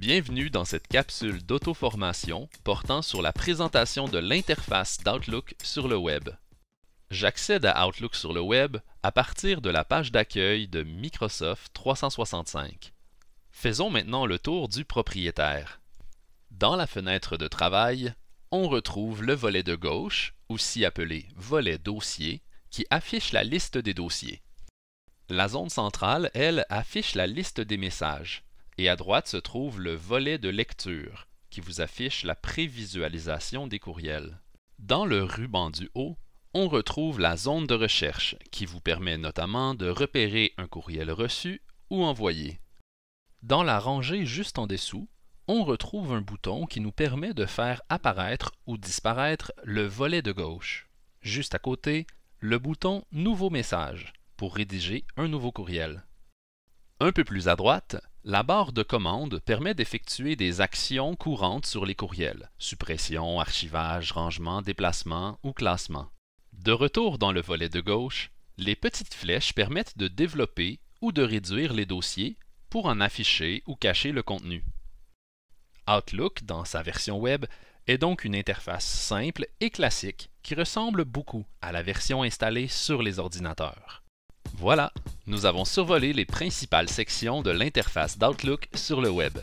Bienvenue dans cette capsule d'auto-formation portant sur la présentation de l'interface d'Outlook sur le web. J'accède à Outlook sur le web à partir de la page d'accueil de Microsoft 365. Faisons maintenant le tour du propriétaire. Dans la fenêtre de travail, on retrouve le volet de gauche, aussi appelé volet dossier, qui affiche la liste des dossiers. La zone centrale, elle, affiche la liste des messages et à droite se trouve le volet de lecture qui vous affiche la prévisualisation des courriels. Dans le ruban du haut, on retrouve la zone de recherche qui vous permet notamment de repérer un courriel reçu ou envoyé. Dans la rangée juste en dessous, on retrouve un bouton qui nous permet de faire apparaître ou disparaître le volet de gauche. Juste à côté, le bouton Nouveau message pour rédiger un nouveau courriel. Un peu plus à droite, la barre de commande permet d'effectuer des actions courantes sur les courriels, suppression, archivage, rangement, déplacement ou classement. De retour dans le volet de gauche, les petites flèches permettent de développer ou de réduire les dossiers pour en afficher ou cacher le contenu. Outlook, dans sa version web, est donc une interface simple et classique qui ressemble beaucoup à la version installée sur les ordinateurs. Voilà, nous avons survolé les principales sections de l'interface d'Outlook sur le web.